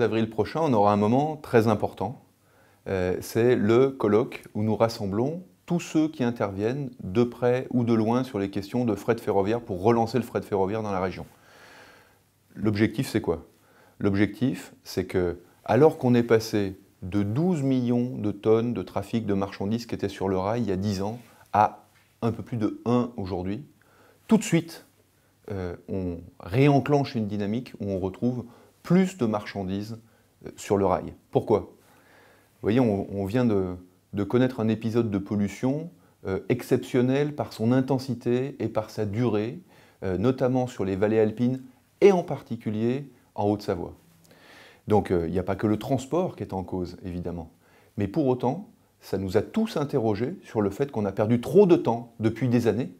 avril prochain, on aura un moment très important. Euh, c'est le colloque où nous rassemblons tous ceux qui interviennent de près ou de loin sur les questions de fret ferroviaire pour relancer le fret ferroviaire dans la région. L'objectif, c'est quoi L'objectif, c'est que, alors qu'on est passé de 12 millions de tonnes de trafic de marchandises qui étaient sur le rail il y a 10 ans à un peu plus de 1 aujourd'hui, tout de suite, euh, on réenclenche une dynamique où on retrouve plus de marchandises euh, sur le rail. Pourquoi Vous voyez, on, vient de, connaître un épisode de pollution euh, exceptionnel par son intensité et par sa durée, euh, notamment sur les vallées alpines et en particulier en Haute-Savoie. Donc il n'y a pas que le transport qui est en cause, évidemment. Mais pour autant, ça nous a tous interrogés sur le fait qu'on a perdu trop de temps depuis des années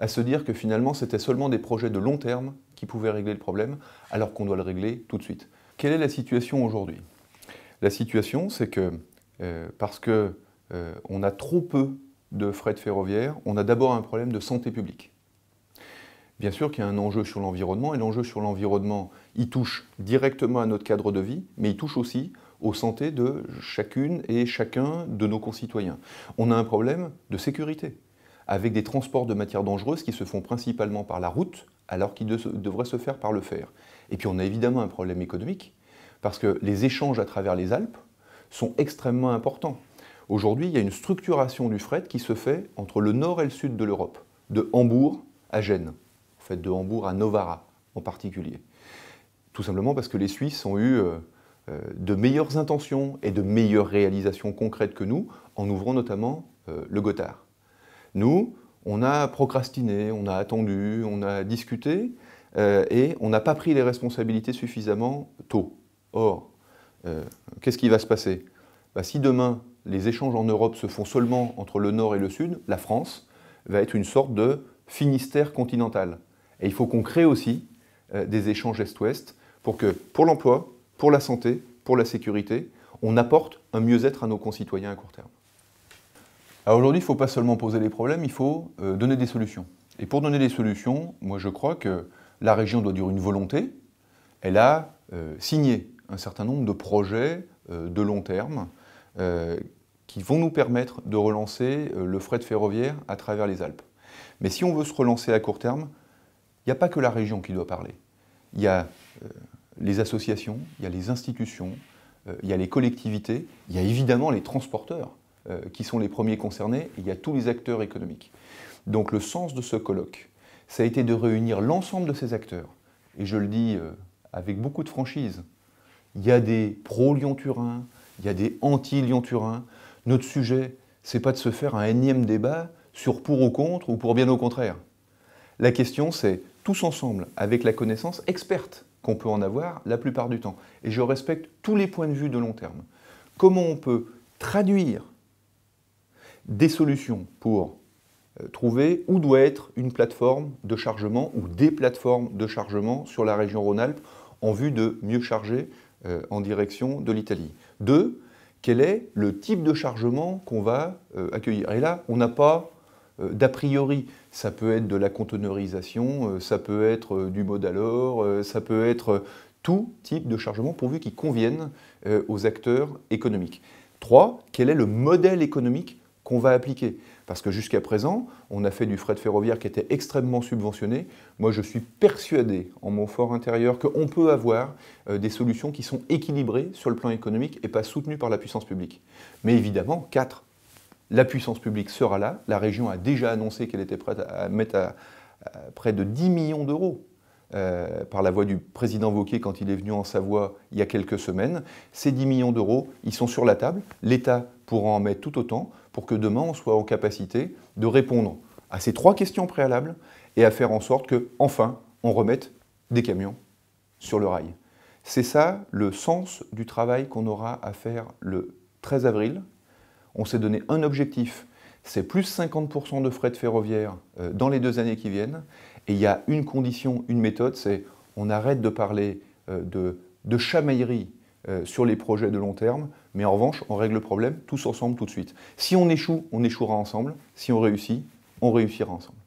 à se dire que finalement c'était seulement des projets de long terme qui pouvaient régler le problème, alors qu'on doit le régler tout de suite. Quelle est la situation aujourd'hui La situation, c'est que euh, parce qu'on euh, a trop peu de frais de ferroviaire, on a d'abord un problème de santé publique. Bien sûr qu'il y a un enjeu sur l'environnement, et l'enjeu sur l'environnement, il touche directement à notre cadre de vie, mais il touche aussi aux santé de chacune et chacun de nos concitoyens. On a un problème de sécurité avec des transports de matières dangereuses qui se font principalement par la route, alors qu'ils devraient se faire par le fer. Et puis on a évidemment un problème économique, parce que les échanges à travers les Alpes sont extrêmement importants. Aujourd'hui, il y a une structuration du fret qui se fait entre le nord et le sud de l'Europe, de Hambourg à Gênes, en fait de Hambourg à Novara en particulier. Tout simplement parce que les Suisses ont eu euh, euh, de meilleures intentions et de meilleures réalisations concrètes que nous en ouvrant notamment euh, le Gotthard. Nous, on a procrastiné, on a attendu, on a discuté, euh, et on n'a pas pris les responsabilités suffisamment tôt. Or, euh, qu'est-ce qui va se passer bah, Si demain, les échanges en Europe se font seulement entre le Nord et le Sud, la France va être une sorte de Finistère continental. Et il faut qu'on crée aussi euh, des échanges Est-Ouest pour que, pour l'emploi, pour la santé, pour la sécurité, on apporte un mieux-être à nos concitoyens à court terme. Alors ah, aujourd'hui, il ne faut pas seulement poser les problèmes, il faut euh, donner des solutions. Et pour donner des solutions, moi je crois que la région doit dire une volonté. Elle a euh, signé un certain nombre de projets euh, de long terme qui vont nous permettre de relancer le fret ferroviaire à travers les Alpes. Mais si on veut se relancer à court terme, il n'y a pas que la région qui doit parler. Il y a les associations, il y a les institutions, il y a les collectivités, il y a évidemment les transporteurs euh, qui sont les premiers concernés, il y a tous les acteurs économiques. Donc le sens de ce colloque, ça a été de réunir l'ensemble de ces acteurs. Et je le dis euh, avec beaucoup de franchise, il y a des pro-Lyon-Turin, il y a des anti-Lyon-Turin. Notre sujet, c'est pas de se faire un énième débat sur pour ou contre ou pour bien au contraire. La question, c'est tous ensemble, avec la connaissance experte qu'on peut en avoir la plupart du temps. Et je respecte tous les points de vue de long terme. Comment on peut traduire des solutions pour euh, trouver où doit être une plateforme de chargement ou des plateformes de chargement sur la région Rhône-Alpes en vue de mieux charger euh, en direction de l'Italie. Deux, quel est le type de chargement qu'on va euh, accueillir Et là, on n'a pas d'a priori. Ça peut être de la conteneurisation, ça peut être du mode modalor, ça peut être tout type de chargement pourvu qu'il convienne aux acteurs économiques. Trois, quel est le modèle économique qu'on va appliquer. Parce que jusqu'à présent, on a fait du fret ferroviaire qui était extrêmement subventionné. Moi, je suis persuadé, en mon fort intérieur, qu'on peut avoir euh, des solutions qui sont équilibrées sur le plan économique et pas soutenues par la puissance publique. Mais évidemment, 4. La puissance publique sera là. La région a déjà annoncé qu'elle était prête à mettre à, près de 10 millions d'euros euh, par la voix du président Vauquier quand il est venu en Savoie il y a quelques semaines. Ces 10 millions d'euros, ils sont sur la table. L'État pour en mettre tout autant, pour que demain, on soit en capacité de répondre à ces trois questions préalables et à faire en sorte que, enfin, on remette des camions sur le rail. C'est ça le sens du travail qu'on aura à faire le 13 avril. On s'est donné un objectif, c'est plus 50% de frais de ferroviaire euh, dans les deux années qui viennent. Et il y a une condition, une méthode, c'est on arrête de parler euh, de, de chamaillerie euh, sur les projets de long terme, mais en revanche, on règle le problème tous ensemble tout de suite. Si on échoue, on échouera ensemble. Si on réussit, on réussira ensemble.